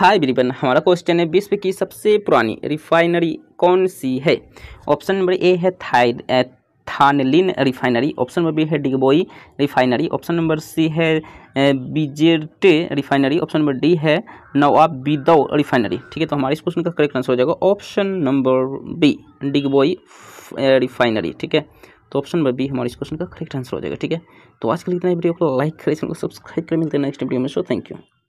हाय ब्रिबन हमारा क्वेश्चन है विश्व की सबसे पुरानी रिफाइनरी कौन सी है ऑप्शन नंबर ए है थाइड थानलिन रिफाइनरी ऑप्शन नंबर बी है Digboi refinery option number C है बीजेटे रिफाइनरी ऑप्शन नंबर डी है नवाब बिदौ रिफाइनरी ठीक है तो हमारे इस क्वेश्चन का करेक्ट आंसर हो जाएगा option number B Digboi refinery ठीक है तो ऑप्शन नंबर बी हमारे इस क्वेश्चन का करेक्ट आंसर हो जाएगा ठीक है तो आज के लिए इतना वीडियो को लाइक करें सब्सक्राइब करें मिलते हैं नेक्स्ट वीडियो में सो थैंक यू